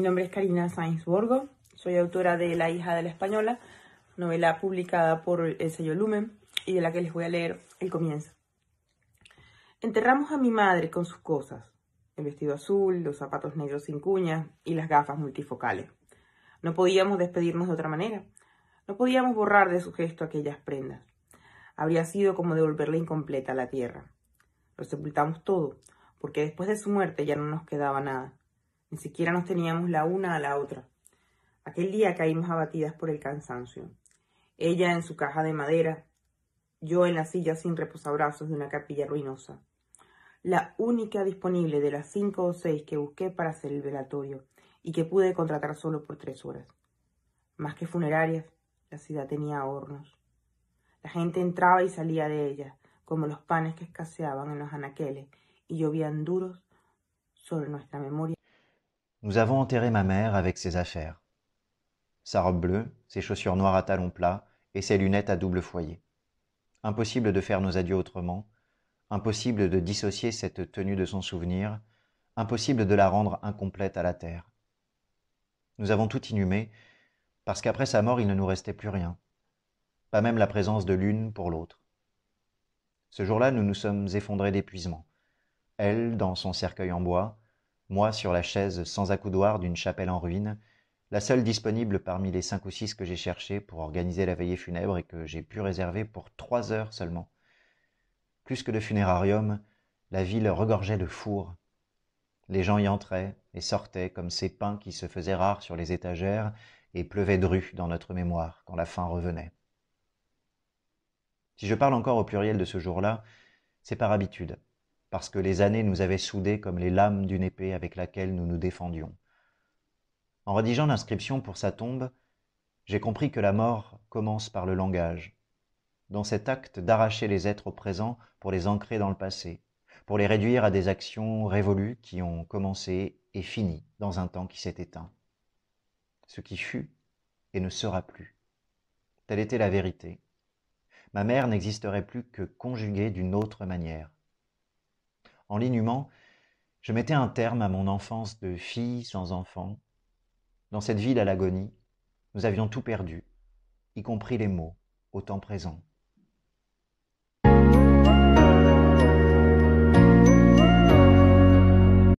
Mi nombre es Karina Sainz soy autora de La hija de la española, novela publicada por el sello Lumen y de la que les voy a leer el comienzo. Enterramos a mi madre con sus cosas, el vestido azul, los zapatos negros sin cuñas y las gafas multifocales. No podíamos despedirnos de otra manera. No podíamos borrar de su gesto aquellas prendas. Habría sido como devolverle incompleta a la tierra. Lo sepultamos todo, porque después de su muerte ya no nos quedaba nada. Ni siquiera nos teníamos la una a la otra. Aquel día caímos abatidas por el cansancio. Ella en su caja de madera, yo en la silla sin reposabrazos de una capilla ruinosa. La única disponible de las cinco o seis que busqué para hacer el velatorio y que pude contratar solo por tres horas. Más que funerarias, la ciudad tenía hornos. La gente entraba y salía de ella, como los panes que escaseaban en los anaqueles y llovían duros sobre nuestra memoria. Nous avons enterré ma mère avec ses affaires. Sa robe bleue, ses chaussures noires à talons plats et ses lunettes à double foyer. Impossible de faire nos adieux autrement, impossible de dissocier cette tenue de son souvenir, impossible de la rendre incomplète à la terre. Nous avons tout inhumé, parce qu'après sa mort il ne nous restait plus rien, pas même la présence de l'une pour l'autre. Ce jour-là, nous nous sommes effondrés d'épuisement. Elle, dans son cercueil en bois, moi sur la chaise sans accoudoir d'une chapelle en ruine, la seule disponible parmi les cinq ou six que j'ai cherchés pour organiser la veillée funèbre et que j'ai pu réserver pour trois heures seulement. Plus que de funérarium, la ville regorgeait de fours. Les gens y entraient et sortaient comme ces pains qui se faisaient rares sur les étagères et pleuvaient rue dans notre mémoire quand la faim revenait. Si je parle encore au pluriel de ce jour-là, c'est par habitude parce que les années nous avaient soudés comme les lames d'une épée avec laquelle nous nous défendions. En rédigeant l'inscription pour sa tombe, j'ai compris que la mort commence par le langage, dans cet acte d'arracher les êtres au présent pour les ancrer dans le passé, pour les réduire à des actions révolues qui ont commencé et fini dans un temps qui s'est éteint. Ce qui fut et ne sera plus. Telle était la vérité. Ma mère n'existerait plus que conjuguée d'une autre manière en l'inhumant, je mettais un terme à mon enfance de fille sans enfant. Dans cette ville à l'agonie, nous avions tout perdu, y compris les mots, au temps présent.